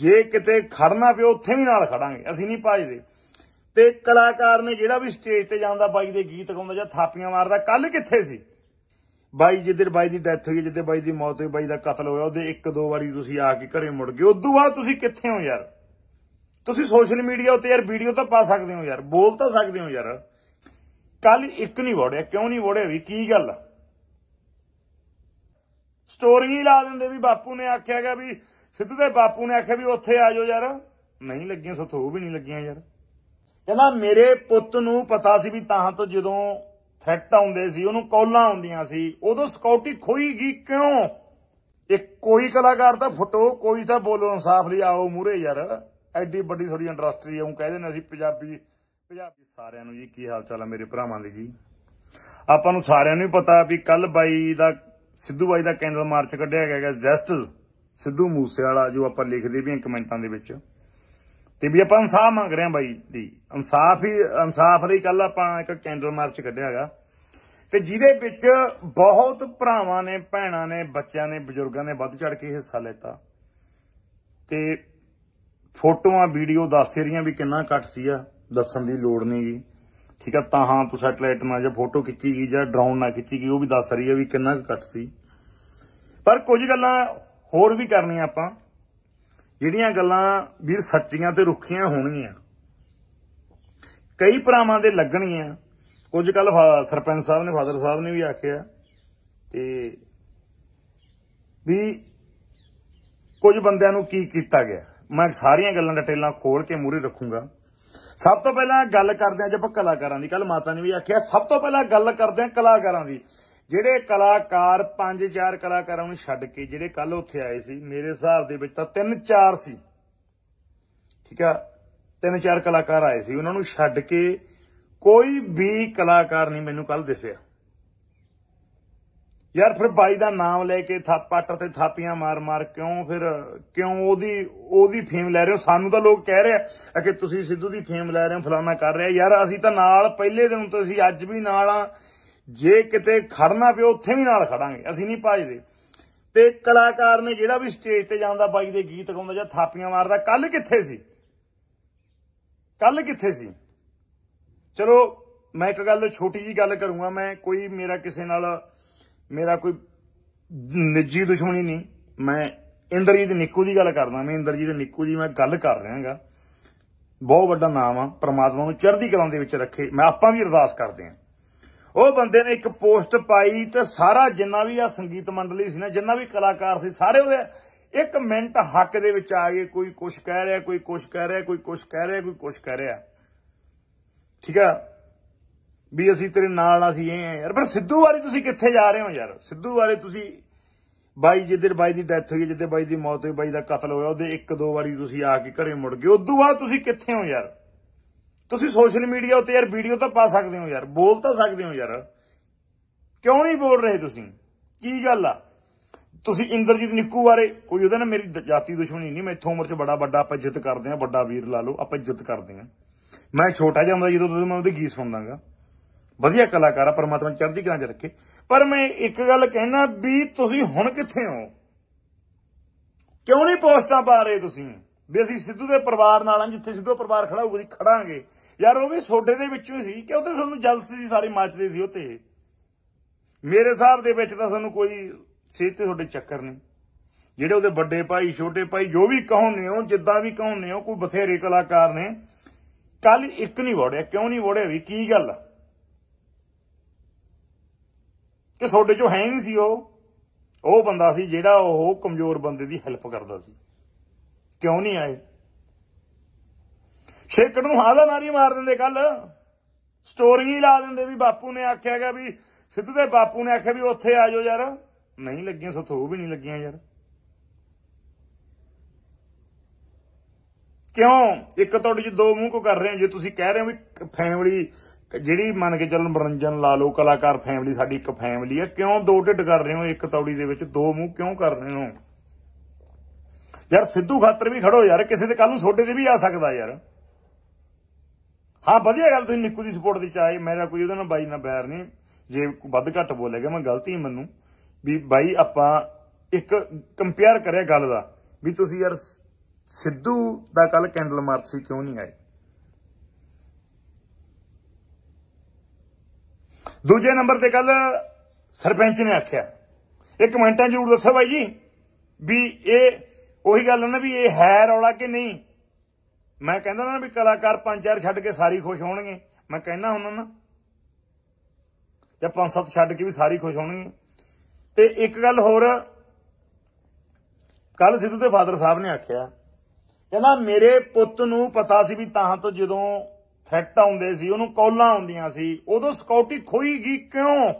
ਜੇ ਕਿਤੇ ਖੜਨਾ ਪਿਓ ਉੱਥੇ ਵੀ ਨਾਲ ਖੜਾਂਗੇ ਅਸੀਂ ਨਹੀਂ ਭਾਜਦੇ ਤੇ ਕਲਾਕਾਰ ਨੇ ਜਿਹੜਾ ਵੀ ਸਟੇਜ ਤੇ ਜਾਂਦਾ ਬਾਈ ਦੇ ਗੀਤ ਗਾਉਂਦਾ ਜਾਂ ਥਾਪੀਆਂ ਮਾਰਦਾ ਕੱਲ ਕਿੱਥੇ ਸੀ ਬਾਈ ਜਿੱਦਰ ਬਾਈ ਦੀ ਡੈਥ ਹੋਈ ਜਿੱਦੇ ਬਾਈ ਦੀ ਮੌਤ ਹੋਈ ਬਾਈ ਦਾ ਕਤਲ ਹੋਇਆ ਉਹਦੇ ਇੱਕ ਦੋ ਵਾਰੀ ਤੁਸੀਂ ਆ ਕੇ ਘਰੇ ਮੁੜ ਗਏ ਉਦੋਂ ਬਾਅਦ ਤੁਸੀਂ ਕਿੱਥੇ ਹੋ ਯਾਰ ਤੁਸੀਂ ਸੋਸ਼ਲ ਮੀਡੀਆ ਉੱਤੇ ਯਾਰ ਵੀਡੀਓ ਤਾਂ ਪਾ ਸਕਦੇ ਹੋ ਯਾਰ ਬੋਲ ਤਾਂ ਸਕਦੇ ਹੋ ਯਾਰ ਕੱਲ ਇੱਕ ਨਹੀਂ ਵੜਿਆ ਕਿਉਂ ਨਹੀਂ ਵੜਿਆ ਵੀ ਕੀ ਗੱਲ ਸਟੋਰੀ ਲਾ ਦਿੰਦੇ ਵੀ ਬਾਪੂ ਨੇ ਆਖਿਆਗਾ ਵੀ ਸਿੱਧੂ ਦੇ ਬਾਪੂ ਨੇ ਆਖਿਆ ਵੀ ਉੱਥੇ ਆ ਜਾਓ ਯਾਰ ਨਹੀਂ ਲੱਗੀਆਂ ਸੋ ਥੋ ਵੀ ਨਹੀਂ ਲੱਗੀਆਂ ਯਾਰ ਕਹਿੰਦਾ ਮੇਰੇ ਪੁੱਤ ਨੂੰ ਪਤਾ ਸੀ ਵੀ ਤਾਂ ਤੋਂ ਜਦੋਂ ਥ੍ਰੈਟ ਆਉਂਦੇ ਸੀ ਉਹਨੂੰ ਕੌਲਾਂ ਆਉਂਦੀਆਂ ਸੀ ਉਦੋਂ ਸਕਿਉਰਟੀ ਖੋਈ ਗਈ ਕਿਉਂ ਇੱਕ ਕੋਈ ਕਲਾਕਾਰ ਤਾਂ ਫਟੋ ਕੋਈ ਤਾਂ ਬੋਲੋ ਇਨਸਾਫ ਲਈ ਆਓ ਮੂਰੇ ਯਾਰ ਐਡੀ ਵੱਡੀ ਥੋੜੀ ਇੰਡਸਟਰੀ ਆਉਂ ਕਹਿੰਦੇ ਨੇ ਅਸੀਂ ਪੰਜਾਬੀ ਪੰਜਾਬੀ ਸਾਰਿਆਂ ਨੂੰ ਜੀ ਕੀ ਹਾਲ ਚਾਲ ਆ ਮੇਰੇ ਭਰਾਵਾਂ ਦੇ ਜੀ ਆਪਾਂ ਨੂੰ ਸਾਰਿਆਂ ਨੂੰ ਹੀ ਪਤਾ ਵੀ ਕੱਲ ਬਾਈ ਦਾ ਸਿੱਧੂ ਬਾਈ ਦਾ ਕੈਂਡਲ ਮਾਰਚ ਕੱਢਿਆ ਗਿਆ ਜਸਟਿਸ ਸਿੱਧੂ ਵਾਲਾ ਜੋ ਆਪਾਂ ਲਿਖਦੇ ਵੀ ਹਾਂ ਕਮੈਂਟਾਂ ਦੇ ਵਿੱਚ ਤੇ ਵੀ ਆਪਾਂ ਇਨਸਾਫ ਮੰਗ ਰਹੇ ਹਾਂ ਬਾਈ ਜੀ ਇਨਸਾਫ ਹੀ ਇਨਸਾਫ ਲਈ ਕੱਲ ਆਪਾਂ ਇੱਕ ਕੈਂਡਲ ਮਾਰਚ ਕੱਢਿਆਗਾ ਤੇ ਜਿਹਦੇ ਵਿੱਚ ਬਹੁਤ ਭਰਾਵਾਂ ਨੇ ਭੈਣਾਂ ਨੇ ਬੱਚਿਆਂ ਨੇ ਬਜ਼ੁਰਗਾਂ ਨੇ ਵੱਧ ਚੜ ਕੇ ਹਿੱਸਾ ਲੈਤਾ ਤੇ ਫੋਟੋਆਂ ਵੀਡੀਓ ਦੱਸ ਰਹੀਆਂ ਵੀ ਕਿੰਨਾ ਘੱਟ ਸੀ ਆ ਦੱਸਣ ਦੀ ਲੋੜ ਨਹੀਂ ਗਈ ਠੀਕ ਆ ਤਾਂ ਹਾਂ ਤੂੰ ਸੈਟਲਾਈਟ ਨਾਲ ਜਾਂ ਫੋਟੋ ਖਿੱਚੀ ਗਈ ਜਾਂ ਡਰੋਨ ਨਾਲ ਖਿੱਚੀ ਗਈ ਉਹ ਵੀ ਦੱਸ ਰਹੀ ਆ ਵੀ ਕਿੰਨਾ ਘੱਟ ਸੀ ਪਰ ਕੁਝ ਗੱਲਾਂ ਹੋਰ ਵੀ ਕਰਨੀਆਂ ਆਪਾਂ ਜਿਹੜੀਆਂ ਗੱਲਾਂ ਵੀਰ ਸੱਚੀਆਂ ਤੇ ਰੁੱਖੀਆਂ ਹੋਣਗੀਆਂ ਕਈ ਭਰਾਵਾਂ ਦੇ ਲੱਗਣੀਆਂ ਕੁਝ ਕੱਲ ਸਰਪੰਚ ਸਾਹਿਬ ਨੇ ਫਾਦਰ ਸਾਹਿਬ ਨੇ ਵੀ ਆਖਿਆ ਤੇ ਵੀ ਕੁਝ ਬੰਦਿਆਂ ਨੂੰ ਕੀ ਕੀਤਾ ਗਿਆ ਮੈਂ ਸਾਰੀਆਂ ਗੱਲਾਂ ਡਿਟੇਲਾਂ ਖੋਲ ਕੇ ਮੂਰੇ ਰੱਖੂੰਗਾ ਸਭ ਤੋਂ ਪਹਿਲਾਂ ਗੱਲ ਕਰਦੇ ਆ ਜੇ ਆਪਾਂ ਕਲਾਕਾਰਾਂ ਦੀ ਕੱਲ ਮਾਤਾ ਨੇ ਵੀ ਆਖਿਆ ਸਭ ਤੋਂ ਪਹਿਲਾਂ ਗੱਲ ਕਰਦੇ ਆ ਕਲਾਕਾਰਾਂ ਦੀ ਜਿਹੜੇ ਕਲਾਕਾਰ 5-4 ਕਲਾਕਾਰਾਂ ਨੂੰ ਛੱਡ ਕੇ ਜਿਹੜੇ ਕੱਲ ਉੱਥੇ ਆਏ ਸੀ ਮੇਰੇ ਹਿਸਾਬ ਦੇ ਵਿੱਚ ਤਾਂ 3-4 ਸੀ ਠੀਕ ਆ 3-4 ਕਲਾਕਾਰ ਆਏ ਸੀ ਉਹਨਾਂ ਨੂੰ ਛੱਡ ਕੇ ਕੋਈ ਵੀ ਕਲਾਕਾਰ ਨਹੀਂ ਮੈਨੂੰ ਕੱਲ ਦਿਸਿਆ ਯਾਰ ਫਿਰ ਬਾਈ ਦਾ ਨਾਮ ਲੈ ਕੇ ਥਾਪਾਟਰ ਤੇ ਥਾਪੀਆਂ ਮਾਰ-ਮਾਰ ਕਿਉਂ ਫਿਰ ਕਿਉਂ ਉਹਦੀ ਉਹਦੀ ਫੇਮ ਲੈ ਰਹੇ ਹੋ ਸਾਨੂੰ ਤਾਂ ਲੋਕ ਕਹਿ ਰਹੇ ਆ ਕਿ ਤੁਸੀਂ ਸਿੱਧੂ ਦੀ ਫੇਮ ਲੈ ਰਹੇ ਹੋ ਫਲਾਣਾ ਕਰ ਰਿਹਾ ਯਾਰ ਅਸੀਂ ਤਾਂ ਨਾਲ ਪਹਿਲੇ ਦਿਨ ਤੋਂ ਅਸੀਂ ਅੱਜ ਵੀ ਨਾਲ ਆ ਜੇ ਕਿਤੇ ਖੜਨਾ ਪਿਓ ਉੱਥੇ ਵੀ ਨਾਲ ਖੜਾਂਗੇ ਅਸੀਂ ਨਹੀਂ ਭਜਦੇ ਤੇ ਕਲਾਕਾਰ ਨੇ ਜਿਹੜਾ ਵੀ ਸਟੇਜ ਤੇ ਜਾਂਦਾ ਬਾਈ ਦੇ ਗੀਤ ਗਾਉਂਦਾ ਜਾਂ ਥਾਪੀਆਂ ਮਾਰਦਾ ਕੱਲ ਕਿੱਥੇ ਸੀ ਕੱਲ ਕਿੱਥੇ ਸੀ ਚਲੋ ਮੈਂ ਇੱਕ ਗੱਲ ਛੋਟੀ ਜੀ ਗੱਲ ਕਰੂੰਗਾ ਮੈਂ ਕੋਈ ਮੇਰਾ ਕਿਸੇ ਨਾਲ ਮੇਰਾ ਕੋਈ ਨਿੱਜੀ ਦੁਸ਼ਮਣੀ ਨਹੀਂ ਮੈਂ ਇੰਦਰਜੀਤ ਨਿੱਕੂ ਦੀ ਗੱਲ ਕਰਦਾ ਮੈਂ ਇੰਦਰਜੀਤ ਨਿੱਕੂ ਦੀ ਮੈਂ ਗੱਲ ਕਰ ਰਿਹਾਗਾ ਬਹੁਤ ਵੱਡਾ ਨਾਮ ਆ ਪ੍ਰਮਾਤਮਾ ਨੂੰ ਚੜ੍ਹਦੀ ਕਲਾ ਦੇ ਵਿੱਚ ਰੱਖੇ ਮੈਂ ਆਪਾਂ ਵੀ ਅਰਦਾਸ ਕਰਦੇ ਆਂ ਉਹ ਬੰਦੇ ਨੇ ਇੱਕ ਪੋਸਟ ਪਾਈ ਤੇ ਸਾਰਾ ਜਿੰਨਾ ਵੀ ਆ ਸੰਗੀਤ ਮੰਡਲੀ ਸੀ ਨਾ ਜਿੰਨਾ ਵੀ ਕਲਾਕਾਰ ਸੀ ਸਾਰੇ ਉਹਦੇ ਇੱਕ ਮਿੰਟ ਹੱਕ ਦੇ ਵਿੱਚ ਆ ਗਏ ਕੋਈ ਕੁਝ ਕਹਿ ਰਿਹਾ ਕੋਈ ਕੁਝ ਕਹਿ ਰਿਹਾ ਕੋਈ ਕੁਝ ਕਹਿ ਰਿਹਾ ਕੋਈ ਕੁਝ ਕਹਿ ਰਿਹਾ ਠੀਕ ਆ ਵੀ ਅਸੀਂ ਤੇਰੇ ਨਾਲ ਅਸੀਂ ਇਹ ਆ ਯਾਰ ਪਰ ਸਿੱਧੂ ਵਾਲੀ ਤੁਸੀਂ ਕਿੱਥੇ ਜਾ ਰਹੇ ਹੋ ਯਾਰ ਸਿੱਧੂ ਵਾਲੇ ਤੁਸੀਂ ਬਾਈ ਜਿੱਦੇ ਬਾਈ ਦੀ ਡੈਥ ਹੋਈ ਜਿੱਦੇ ਬਾਈ ਦੀ ਮੌਤ ਹੋਈ ਬਾਈ ਦਾ ਕਤਲ ਹੋਇਆ ਉਹਦੇ ਇੱਕ ਦੋ ਵਾਰੀ ਤੁਸੀਂ ਆ ਕੇ ਘਰੇ ਮੁੜ ਗਏ ਉਦੋਂ ਬਾਅਦ ਤੁਸੀਂ ਕਿੱਥੇ ਹੋ ਯਾਰ ਤੁਸੀਂ ਸੋਸ਼ਲ ਮੀਡੀਆ ਉੱਤੇ ਯਾਰ ਵੀਡੀਓ ਤਾਂ ਪਾ ਸਕਦੇ ਹੋ ਯਾਰ ਬੋਲ ਤਾਂ ਸਕਦੇ ਹੋ ਯਾਰ ਕਿਉਂ ਨਹੀਂ ਬੋਲ ਰਹੇ ਤੁਸੀਂ ਕੀ ਗੱਲ ਆ ਤੁਸੀਂ ਇੰਦਰਜੀਤ ਨਿੱਕੂ ਬਾਰੇ ਕੋਈ ਉਹਦੇ ਨਾਲ ਮੇਰੀ ਜਾਤੀ ਦੁਸ਼ਮਣੀ ਨਹੀਂ ਮੈਂ ਇਥੋਂ ਉਮਰ 'ਚ ਬੜਾ ਵੱਡਾ ਆਪਾਂ ਇੱਜ਼ਤ ਕਰਦੇ ਆ ਵੱਡਾ ਵੀਰ ਲਾ ਲਓ ਆਪਾਂ ਇੱਜ਼ਤ ਕਰਦੇ ਆ ਮੈਂ ਛੋਟਾ ਜਿਹਾ ਹੁੰਦਾ ਜਦੋਂ ਮੈਂ ਉਹਦੇ ਗੀਤ ਸੁਣਦਾਗਾ ਵਧੀਆ ਕਲਾਕਾਰ ਆ ਪਰਮਾਤਮਾ ਚੜ੍ਹਦੀ ਕਲਾ 'ਚ ਰੱਖੇ ਪਰ ਮੈਂ ਇੱਕ ਗੱਲ ਕਹਿਣਾ ਵੀ ਤੁਸੀਂ ਹੁਣ ਕਿੱਥੇ ਹੋ ਕਿਉਂ ਨਹੀਂ ਪੋਸਟਾਂ ਪਾ ਰਹੇ ਤੁਸੀਂ ਵੀ ਅਸੀਂ ਸਿੱਧੂ ਦੇ ਪਰਿਵਾਰ ਨਾਲ ਆ ਜਿੱਥੇ ਸਿੱਧੂ ਪਰਿਵਾਰ ਖੜਾ ਹੋਊਗਾ ਅਸੀਂ ਖੜਾਂਗੇ ਯਾਰ ਉਹ ਵੀ ਛੋਡੇ ਦੇ ਵਿੱਚੋਂ ਹੀ ਸੀ ਕਿ ਉਹਤੇ ਸਾਨੂੰ ਜਲਸੀ ਸੀ ਸਾਰੇ ਮੱਚਦੇ ਸੀ ਉੱਤੇ ਮੇਰੇ ਸਾਹਿਬ ਦੇ ਵਿੱਚ ਤਾਂ ਸਾਨੂੰ ਕੋਈ ਸੇਤ ਤੇ ਤੁਹਾਡੇ ਚੱਕਰ ਨਹੀਂ ਜਿਹੜੇ ਉਹਦੇ ਵੱਡੇ ਭਾਈ ਛੋਟੇ ਭਾਈ ਜੋ ਵੀ ਕਹੋਨੇ ਹੋ ਜਿੱਦਾਂ ਵੀ ਕਹੋਨੇ ਹੋ ਕੋਈ ਬਥੇਰੇ ਕਲਾਕਾਰ ਨੇ ਕੱਲ ਇੱਕ ਨਹੀਂ ਵੜਿਆ ਕਿਉਂ ਨਹੀਂ ਵੜਿਆ ਵੀ ਕੀ ਗੱਲ ਕਿ ਤੁਹਾਡੇ ਚੋਂ ਹੈ ਨਹੀਂ ਸੀ ਉਹ ਉਹ ਬੰਦਾ ਸੀ ਜਿਹੜਾ ਉਹ ਕਮਜ਼ੋਰ ਬੰਦੇ ਦੀ ਹੈਲਪ ਕਰਦਾ ਸੀ ਕਿਉਂ ਨਹੀਂ ਆਏ ਛੇਕੜ ਨੂੰ ਹਾਲਾ ਨਾਰੀ ਮਾਰ ਦਿੰਦੇ ਕੱਲ ਸਟੋਰੀ ਹੀ ਲਾ ਦਿੰਦੇ ਵੀ ਬਾਪੂ ਨੇ ਆਖਿਆ ਗਿਆ ਵੀ ਸਿੱਧੂ ਦੇ ਬਾਪੂ ਨੇ ਆਖਿਆ ਵੀ ਉੱਥੇ ਆ ਜਾਓ ਯਾਰ ਨਹੀਂ ਲੱਗੀਆਂ ਸੋ ਥੋ ਵੀ ਨਹੀਂ ਲੱਗੀਆਂ ਯਾਰ ਕਿਉਂ ਇੱਕ ਤੁਹਾਡੇ ਚ ਦੋ ਮੂੰਹ ਕੋ ਕਰ ਰਹੇ ਹੋ ਜੇ ਤੁਸੀਂ ਕਹਿ ਰਹੇ ਹੋ ਵੀ ਫੈਮਿਲੀ ਜਿਹੜੀ ਮੰਨ ਕੇ ਚੱਲਣ ਬਰੰਜਨ ਲਾ ਲਓ ਕਲਾਕਾਰ ਫੈਮਿਲੀ ਸਾਡੀ ਇੱਕ ਫੈਮਿਲੀ ਹੈ ਕਿਉਂ ਦੋ ਢਿੱਡ ਕਰ ਰਹੇ ਹੋ ਇੱਕ ਤੌੜੀ ਦੇ ਵਿੱਚ ਦੋ ਮੂੰਹ ਕਿਉਂ ਕਰ ਰਹੇ ਹੋ ਯਾਰ ਸਿੱਧੂ ਖਾਤਰ ਵੀ ਖੜੋ ਯਾਰ ਕਿਸੇ ਦੇ ਕੱਲ ਨੂੰ ਛੋਟੇ ਦੇ ਵੀ ਆ ਸਕਦਾ ਯਾਰ ਹਾਂ ਵਧੀਆ ਗੱਲ ਤੁਸੀਂ ਨਿੱਕੂ ਦੀ ਸਪੋਰਟ ਦੀ ਚਾਹੀ ਮੇਰਾ ਕੋਈ ਉਹਦੇ ਨਾਲ ਬਾਈ ਨਾਲ ਬੈਰ ਨਹੀਂ ਜੇ ਵੱਧ ਘੱਟ ਬੋਲੇਗਾ ਮੈਂ ਗਲਤੀ ਮੰਨੂ ਵੀ ਬਾਈ ਆਪਾਂ ਇੱਕ ਕੰਪੇਅਰ ਕਰਿਆ ਗੱਲ ਦਾ ਵੀ ਤੁਸੀਂ ਯਾਰ ਸਿੱਧੂ ਦਾ ਕੱਲ ਕੈਂਡਲ ਮਾਰਸੀ ਕਿਉਂ ਨਹੀਂ ਆਏ ਦੂਜੇ ਨੰਬਰ ਤੇ ਕੱਲ ਸਰਪੰਚ ਨੇ ਆਖਿਆ ਇੱਕ ਮਿੰਟਾਂ ਜ਼ਰੂਰ ਦੱਸੋ ਬਾਈ ਜੀ ਵੀ ਇਹ ਉਹੀ ਗੱਲ ਨਾ ਵੀ ਇਹ ਹੈ ਰੌਲਾ ਕਿ ਨਹੀਂ ਮੈਂ ਕਹਿੰਦਾ ਨਾ ਵੀ ਕਲਾਕਾਰ ਪੰਜ ਚਾਰ ਛੱਡ ਕੇ ਸਾਰੀ ਖੁਸ਼ ਹੋਣਗੇ ਮੈਂ ਕਹਿਣਾ ਹੁੰਦਾ ਨਾ ਤੇ ਪੰਜ ਸੱਤ ਛੱਡ ਕੇ ਵੀ ਸਾਰੀ ਖੁਸ਼ ਹੋਣਗੇ ਤੇ ਇੱਕ ਗੱਲ ਹੋਰ ਕੱਲ ਸਿੱਧੂ ਦੇ ਫਾਦਰ ਸਾਹਿਬ ਨੇ ਆਖਿਆ ਕਹਿੰਦਾ ਮੇਰੇ ਪੁੱਤ ਨੂੰ ਪਤਾ ਸੀ ਵੀ ਤਾਂ ਤੋਂ ਜਦੋਂ ਥ੍ਰੈਟ ਆਉਂਦੇ ਸੀ ਉਹਨੂੰ ਕੌਲਾਂ ਆਉਂਦੀਆਂ ਸੀ ਉਦੋਂ ਸਕਿਉਰਟੀ ਖੋਈ ਗਈ ਕਿਉਂ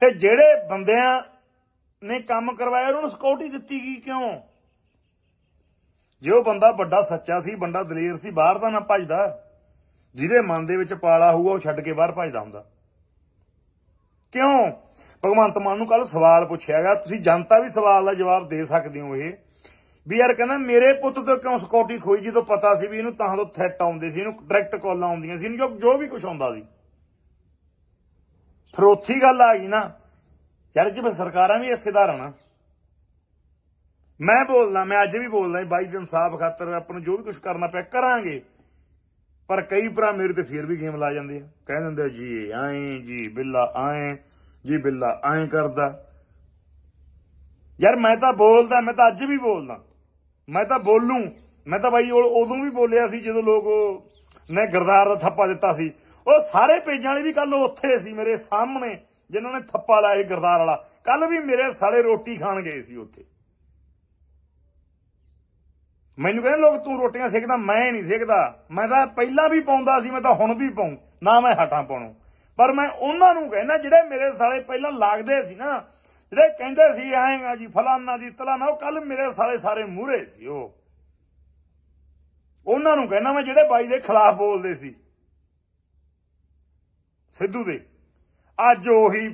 ਤੇ ਜਿਹੜੇ ਬੰਦਿਆਂ ਨੇ ਕੰਮ ਕਰਵਾਇਆ ਉਹਨੂੰ ਸਕਿਉਰਟੀ ਦਿੱਤੀ ਗਈ ਕਿਉਂ ਜੇ ਉਹ ਬੰਦਾ ਵੱਡਾ ਸੱਚਾ ਸੀ ਬੰਦਾ ਦਲੇਰ ਸੀ ਬਾਹਰ ਤਾਂ ਨਾ ਭੱਜਦਾ ਜਿਹਦੇ ਮਨ ਦੇ ਵਿੱਚ ਪਾਲਾ ਹੋਊਗਾ ਉਹ ਛੱਡ ਕੇ ਬਾਹਰ ਭੱਜਦਾ ਹੁੰਦਾ ਕਿਉਂ ਭਗਵੰਤ ਮਾਨ ਨੂੰ ਕੱਲ ਸਵਾਲ ਪੁੱਛਿਆ ਗਿਆ ਤੁਸੀਂ ਜਨਤਾ ਵੀ ਸਵਾਲ ਦਾ ਜਵਾਬ ਦੇ ਸਕਦੇ ਹੋ ਇਹ ਵੀ ਯਾਰ ਕਹਿੰਦਾ ਮੇਰੇ ਪੁੱਤ ਤੋਂ ਕਿਉਂ ਸਕਿਉਰਟੀ ਖੋਈ ਜਦੋਂ ਪਤਾ ਸੀ ਵੀ ਇਹਨੂੰ ਤਾਂ ਤੋਂ ਥ੍ਰੈਟ ਆਉਂਦੇ ਸੀ ਇਹਨੂੰ ਡਾਇਰੈਕਟ ਕਾਲਾਂ ਆਉਂਦੀਆਂ ਸੀ ਇਹਨੂੰ ਜੋ ਵੀ ਕੁਝ ਆਉਂਦਾ ਸੀ ਫਿਰ ਗੱਲ ਆ ਗਈ ਨਾ ਯਾਰ ਜਿਵੇਂ ਸਰਕਾਰਾਂ ਵੀ ਹਿੱਸੇਦਾਰ ਹਨ ਮੈਂ ਬੋਲਦਾ ਮੈਂ ਅੱਜ ਵੀ ਬੋਲਦਾ ਬਾਈ ਦਿਨ ਇਨਸਾਫ ਖਾਤਰ ਆਪਾਂ ਨੂੰ ਜੋ ਵੀ ਕੁਝ ਕਰਨਾ ਪਿਆ ਕਰਾਂਗੇ ਪਰ ਕਈ ਭਰਾ ਮੇਰੇ ਤੇ ਫੇਰ ਵੀ ਗੇਮ ਲਾ ਜਾਂਦੇ ਆ ਕਹਿ ਦਿੰਦੇ ਜੀ ਐਂ ਜੀ ਬਿੱਲਾ ਐਂ ਜੀ ਬਿੱਲਾ ਐਂ ਕਰਦਾ ਯਾਰ ਮੈਂ ਤਾਂ ਬੋਲਦਾ ਮੈਂ ਤਾਂ ਅੱਜ ਵੀ ਬੋਲਦਾ ਮੈਂ ਤਾਂ ਬੋਲੂ ਮੈਂ ਤਾਂ ਬਾਈ ਉਦੋਂ ਵੀ ਬੋਲਿਆ ਸੀ ਜਦੋਂ ਲੋਕ ਨੇ ਗਰਦਾਰ ਦਾ ਥੱਪਾ ਦਿੱਤਾ ਸੀ ਉਹ ਸਾਰੇ ਪੇਜਾਂ ਵਾਲੇ ਵੀ ਕੱਲ ਉੱਥੇ ਸੀ ਮੇਰੇ ਸਾਹਮਣੇ ਜਿਨ੍ਹਾਂ ਨੇ ਥੱਪਾ ਲਾਇਆ ਇਹ ਗਰਦਾਰ ਵਾਲਾ ਕੱਲ ਵੀ ਮੇਰੇ ਸਾਲੇ ਰੋਟੀ ਖਾਣ ਗਏ ਸੀ ਉੱਥੇ ਮੈਨੂੰ ਕਹਿੰਦੇ ਲੋਕ ਤੂੰ ਰੋਟੀਆਂ ਸਿੱਖਦਾ ਮੈਂ ਨਹੀਂ ਸਿੱਖਦਾ ਮੈਂ ਤਾਂ ਪਹਿਲਾਂ ਵੀ ਪਾਉਂਦਾ ਸੀ ਮੈਂ ਤਾਂ ਹੁਣ ਵੀ ਪਾਉਂ ਨਾ ਮੈਂ ਹਟਾਂ ਪਾਉਣੋਂ ਪਰ ਮੈਂ ਉਹਨਾਂ ਨੂੰ ਕਹਿੰਦਾ ਜਿਹੜੇ ਮੇਰੇ ਸਾਲੇ ਪਹਿਲਾਂ ਲੱਗਦੇ ਸੀ ਨਾ ਜਿਹੜੇ ਕਹਿੰਦੇ ਸੀ ਆਏਗਾ ਜੀ ਫਲਾਨਾ ਜੀ ਤਲਾਨਾ ਉਹ ਕੱਲ ਮੇਰੇ ਸਾਲੇ ਸਾਰੇ ਮੂਰੇ ਸੀ ਉਹ ਉਹਨਾਂ ਨੂੰ ਕਹਿੰਦਾ ਮੈਂ ਜਿਹੜੇ ਬਾਈ ਦੇ ਖਿਲਾਫ ਬੋਲਦੇ ਸੀ ਸਿੱਧੂ ਦੇ ਅੱਜ ਉਹੀ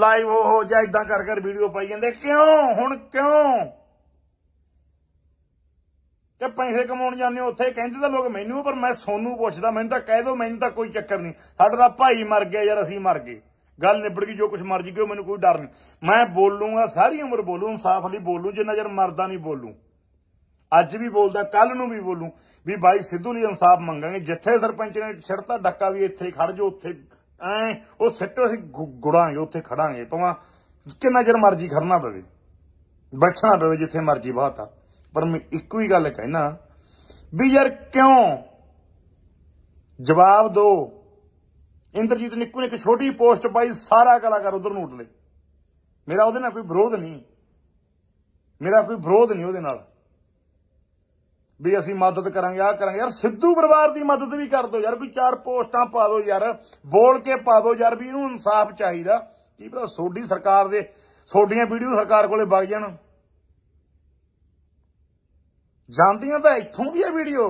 ਲਾਈਵ ਹੋ ਹੋ ਜਾ ਇਦਾਂ ਕਰ ਕਰ ਵੀਡੀਓ ਪਾਈ ਜਾਂਦੇ ਕਿਉਂ ਹੁਣ ਕਿਉਂ ਤੇ ਪੈਸੇ ਕਮਾਉਣ ਜਾਂਦੇ ਉੱਥੇ ਕਹਿੰਦੇ ਤਾਂ ਲੋਕ ਮੈਨੂੰ ਪਰ ਮੈਂ ਸੋਨੂੰ ਪੁੱਛਦਾ ਮੈਨੂੰ ਤਾਂ ਕਹਿ ਦੋ ਮੈਨੂੰ ਤਾਂ ਕੋਈ ਚੱਕਰ ਨਹੀਂ ਸਾਡਾ ਤਾਂ ਭਾਈ ਮਰ ਗਿਆ ਯਾਰ ਅਸੀਂ ਮਰ ਗਏ ਗੱਲ ਨਿਬੜ ਗਈ ਜੋ ਕੁਝ ਮਰਜੀ ਕਿਉਂ ਮੈਨੂੰ ਕੋਈ ਡਰ ਨਹੀਂ ਮੈਂ ਬੋਲੂੰਗਾ ਸਾਰੀ ਉਮਰ ਬੋਲੂ ਇਨਸਾਫ ਲਈ ਬੋਲੂ ਜਿੰਨਾ ਚਿਰ ਮਰਦਾ ਨਹੀਂ ਬੋਲੂ ਅੱਜ ਵੀ ਬੋਲਦਾ ਕੱਲ ਨੂੰ ਵੀ ਬੋਲੂ ਵੀ ਬਾਈ ਸਿੱਧੂ ਲਈ ਇਨਸਾਫ ਮੰਗਾਂਗੇ ਜਿੱਥੇ ਸਰਪੰਚ ਨੇ ਛੜਤਾ ਡੱਕਾ ਵੀ ਇੱਥੇ ਖੜ ਜੋ ਉੱਥੇ ਐ ਉਹ ਸਿੱਟੋ ਅਸੀਂ ਗੁੜਾਂਗੇ ਉੱਥੇ ਖੜਾਂਗੇ ਪਵਾ ਕਿੰਨਾ ਚਿਰ ਮਰਜ਼ੀ ਖੜਨਾ ਪਵੇ ਬੈਠਣਾ ਪਵੇ ਜਿੱਥੇ ਮਰਜ਼ੀ ਬਾਤ ਆ ਪਰ ਮੈਂ ਇੱਕੋ ਹੀ ਗੱਲ ਕਹਿਣਾ ਵੀ ਯਾਰ ਕਿਉਂ ਜਵਾਬ ਦੋ ਇੰਦਰਜੀਤ ਨਿੱਕੂ ਨੇ ਇੱਕ ਛੋਟੀ ਪੋਸਟ ਪਾਈ ਸਾਰਾ ਕਲਾਕਾਰ ਉਧਰ ਨੂੰ ਉੱਟ ਲੇ ਮੇਰਾ ਉਹਦੇ ਨਾਲ ਕੋਈ ਵਿਰੋਧ ਨਹੀਂ ਮੇਰਾ ਕੋਈ ਵਿਰੋਧ ਨਹੀਂ ਉਹਦੇ ਨਾਲ ਵੀ ਅਸੀਂ ਮਦਦ ਕਰਾਂਗੇ ਆ ਕਰਾਂਗੇ ਯਾਰ ਸਿੱਧੂ ਪਰਿਵਾਰ ਦੀ ਮਦਦ ਵੀ ਕਰ ਦਿਓ ਯਾਰ ਵੀ ਚਾਰ ਪੋਸਟਾਂ ਪਾ ਦਿਓ ਯਾਰ ਬੋਲ ਕੇ ਪਾ ਦਿਓ ਯਾਰ ਵੀ ਇਹਨੂੰ ਇਨਸਾਫ ਚਾਹੀਦਾ ਕੀ ਪਤਾ ਸੋਡੀ ਸਰਕਾਰ ਦੇ ਸੋਡੀਆਂ ਵੀਡੀਓ ਸਰਕਾਰ ਕੋਲੇ ਵਗ ਜਾਣ ਜਾਂਦੀਆਂ ਤਾਂ ਇੱਥੋਂ ਵੀ ਇਹ ਵੀਡੀਓ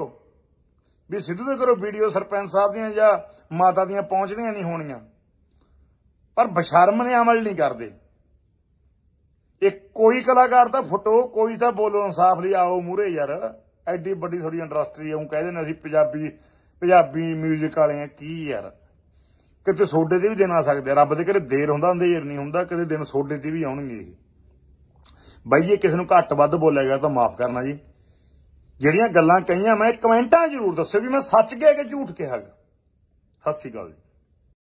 ਵੀ ਸਿੱਧੂ ਦੇ ਕਰੋ ਵੀਡੀਓ ਸਰਪੰਚ ਸਾਹਿਬ ਦੀਆਂ ਜਾਂ ਮਾਤਾ ਦੀਆਂ ਪਹੁੰਚਣੀਆਂ ਨਹੀਂ ਹੋਣੀਆਂ ਪਰ ਬਸ਼ਰਮ ਨੇ ਅਮਲ ਨਹੀਂ ਕਰਦੇ ਇਹ ਕੋਈ ਕਲਾਕਾਰ ਤਾਂ ਫੋਟੋ ਕੋਈ ਤਾਂ ਬੋਲੋ ਇਨਸਾਫ ਲਈ ਆਓ ਮੂਰੇ ਯਾਰ ਐਡੀ ਵੱਡੀ ਥੋੜੀ ਇੰਡਸਟਰੀ ਆਉਂ ਕਹਿੰਦੇ ਨੇ ਅਸੀਂ ਪੰਜਾਬੀ ਪੰਜਾਬੀ 뮤직 ਵਾਲੇ ਆ ਕੀ ਯਾਰ ਕਿਤੇ ਸੋਡੇ ਤੇ ਵੀ ਦੇਣਾ ਸਕਦੇ ਰੱਬ ਦੇ ਕਰੇ ਦੇਰ ਹੁੰਦਾ ਹੁੰਦੇ ਯਾਰ ਨਹੀਂ ਹੁੰਦਾ ਕਦੇ ਦਿਨ ਸੋਡੇ ਤੇ ਵੀ ਆਉਣਗੇ ਬਾਈ ਜੇ ਕਿਸੇ ਨੂੰ ਘੱਟ ਵੱਧ ਬੋਲਿਆ ਗਿਆ ਤਾਂ ਮਾਫ ਕਰਨਾ ਜੀ ਜਿਹੜੀਆਂ ਗੱਲਾਂ ਕਹੀਆਂ ਮੈਂ ਕਮੈਂਟਾਂ ਜ਼ਰੂਰ ਦੱਸਿਓ ਵੀ ਮੈਂ ਸੱਚ ਕਿਹਾ ਕਿ ਝੂਠ ਕਿਹਾ ਸਤਿ ਸ੍ਰੀ ਅਕਾਲ ਜੀ